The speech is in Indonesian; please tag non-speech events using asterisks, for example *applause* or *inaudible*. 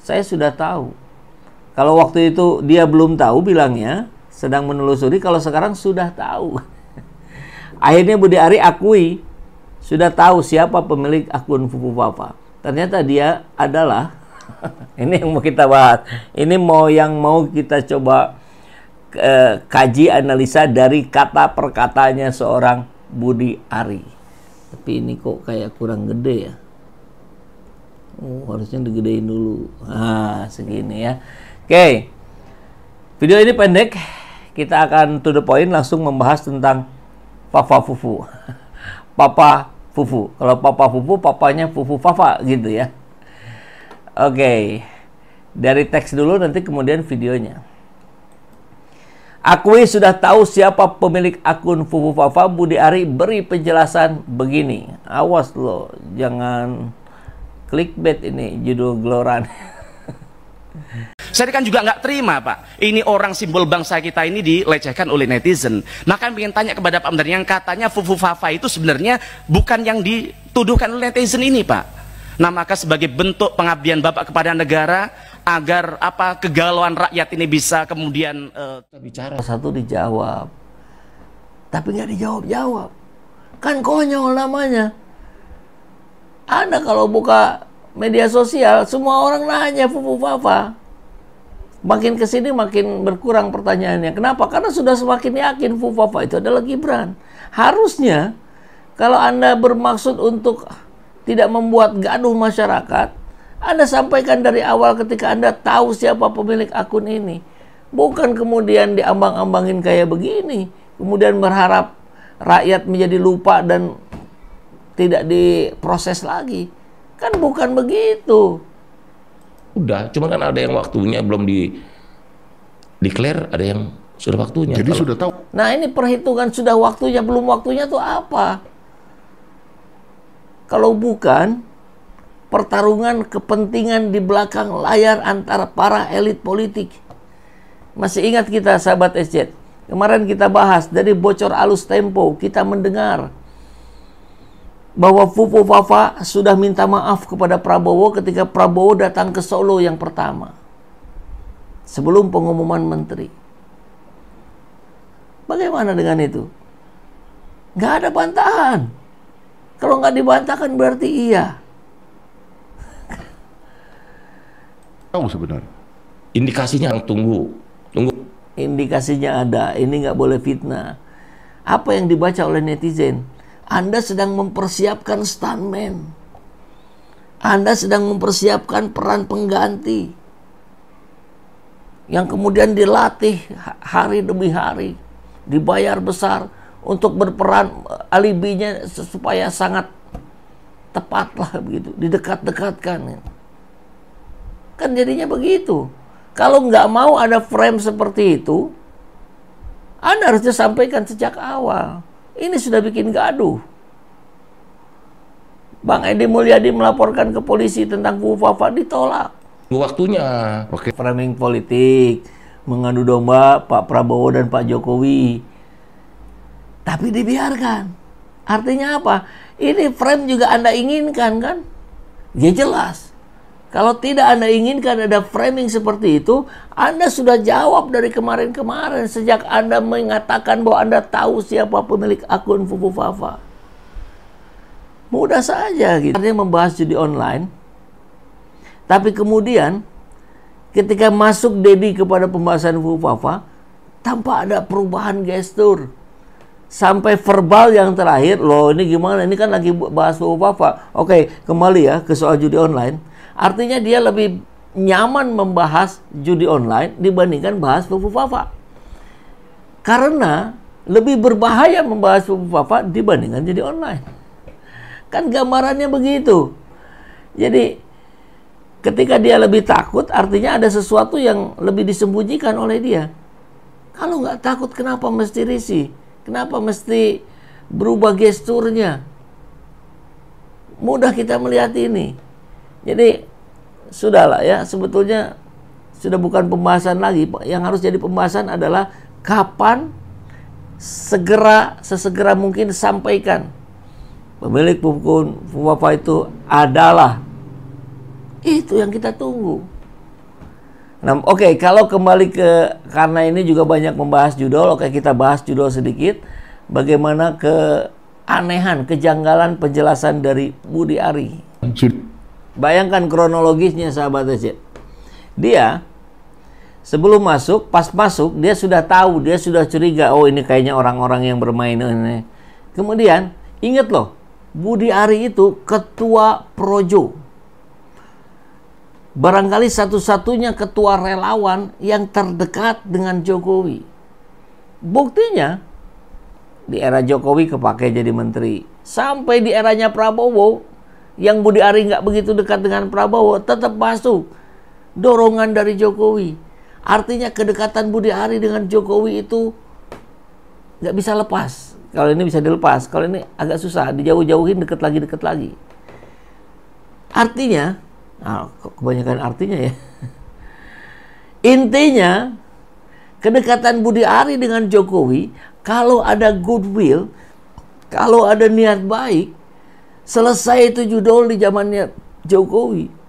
Saya sudah tahu. Kalau waktu itu dia belum tahu bilangnya, sedang menelusuri, kalau sekarang sudah tahu. *laughs* Akhirnya Budi Ari akui, sudah tahu siapa pemilik akun Fufu Papa. Ternyata dia adalah, *laughs* ini yang mau kita bahas, ini mau yang mau kita coba eh, kaji analisa dari kata perkatanya seorang Budi Ari tapi ini kok kayak kurang gede ya oh harusnya digedein dulu ah segini ya oke okay. video ini pendek kita akan to the point langsung membahas tentang papa fufu *laughs* papa fufu kalau papa fufu papanya fufu papa gitu ya oke okay. dari teks dulu nanti kemudian videonya Akui sudah tahu siapa pemilik akun Fufu Fafa Budi Ari beri penjelasan begini. Awas lo, jangan clickbait ini judul geloran. *laughs* Saya kan juga nggak terima Pak Ini orang simbol bangsa kita ini dilecehkan oleh netizen Maka ingin tanya kepada Pak Menteri Yang katanya Fufu Fafa itu sebenarnya bukan yang dituduhkan oleh netizen ini Pak Nah maka sebagai bentuk pengabdian Bapak kepada negara agar apa kegalauan rakyat ini bisa kemudian uh, eh, bicara satu dijawab, tapi nggak dijawab jawab, kan konyol namanya. ada kalau buka media sosial semua orang nanya fufu fafa. Makin kesini makin berkurang pertanyaannya. Kenapa? Karena sudah semakin yakin fufu fafa itu adalah Gibran. Harusnya kalau Anda bermaksud untuk tidak membuat gaduh masyarakat, Anda sampaikan dari awal ketika Anda tahu siapa pemilik akun ini. Bukan kemudian diambang-ambangin kayak begini, kemudian berharap rakyat menjadi lupa dan tidak diproses lagi. Kan bukan begitu. Udah, cuma kan ada yang waktunya belum di declare, ada yang sudah waktunya. Jadi Kalau, sudah tahu. Nah, ini perhitungan sudah waktunya belum waktunya tuh apa? Kalau bukan, pertarungan kepentingan di belakang layar antara para elit politik. Masih ingat kita sahabat SJ? Kemarin kita bahas dari bocor alus tempo, kita mendengar bahwa Fufu Fafa sudah minta maaf kepada Prabowo ketika Prabowo datang ke Solo yang pertama. Sebelum pengumuman menteri. Bagaimana dengan itu? Gak ada bantahan. Kalau nggak dibantahkan berarti iya. Tahu sebenarnya. Indikasinya tunggu, tunggu. Indikasinya ada. Ini nggak boleh fitnah. Apa yang dibaca oleh netizen? Anda sedang mempersiapkan stuntman. Anda sedang mempersiapkan peran pengganti yang kemudian dilatih hari demi hari, dibayar besar, untuk berperan alibinya supaya sangat tepat lah begitu didekat-dekatkan kan jadinya begitu kalau nggak mau ada frame seperti itu anda harusnya sampaikan sejak awal ini sudah bikin gaduh Bang Edi Mulyadi melaporkan ke polisi tentang Kufafa ditolak waktunya oke okay. framing politik mengadu domba Pak Prabowo dan Pak Jokowi tapi dibiarkan. Artinya apa? Ini frame juga Anda inginkan kan? Ya jelas. Kalau tidak Anda inginkan ada framing seperti itu, Anda sudah jawab dari kemarin-kemarin sejak Anda mengatakan bahwa Anda tahu siapa pemilik akun Fufu Fafa. Mudah saja gitu. Artinya membahas judi online, tapi kemudian ketika masuk Dedi kepada pembahasan Fufu Fafa, tanpa ada perubahan gestur, sampai verbal yang terakhir loh ini gimana ini kan lagi bahas bapak oke kembali ya ke soal judi online artinya dia lebih nyaman membahas judi online dibandingkan bahas bapak karena lebih berbahaya membahas bapak dibandingkan judi online kan gambarannya begitu jadi ketika dia lebih takut artinya ada sesuatu yang lebih disembunyikan oleh dia kalau nggak takut kenapa mesti risih Kenapa mesti berubah gesturnya? Mudah kita melihat ini. Jadi sudahlah ya, sebetulnya sudah bukan pembahasan lagi. Yang harus jadi pembahasan adalah kapan segera sesegera mungkin sampaikan pemilik buku Fuwafa itu adalah itu yang kita tunggu. Nah, oke, okay, kalau kembali ke karena ini juga banyak membahas judul, oke okay, kita bahas judul sedikit. Bagaimana keanehan, kejanggalan penjelasan dari Budi Ari. Bayangkan kronologisnya sahabat aja. Dia sebelum masuk, pas masuk dia sudah tahu, dia sudah curiga, oh ini kayaknya orang-orang yang bermain eh, ini. Kemudian ingat loh, Budi Ari itu ketua projo barangkali satu-satunya ketua relawan yang terdekat dengan Jokowi. Buktinya di era Jokowi kepake jadi menteri. Sampai di eranya Prabowo yang Budi Ari nggak begitu dekat dengan Prabowo tetap masuk dorongan dari Jokowi. Artinya kedekatan Budi Ari dengan Jokowi itu nggak bisa lepas. Kalau ini bisa dilepas, kalau ini agak susah dijauh-jauhin deket lagi deket lagi. Artinya Nah, kebanyakan artinya ya. Intinya, kedekatan Budi Ari dengan Jokowi, kalau ada goodwill, kalau ada niat baik, selesai itu judul di zamannya Jokowi.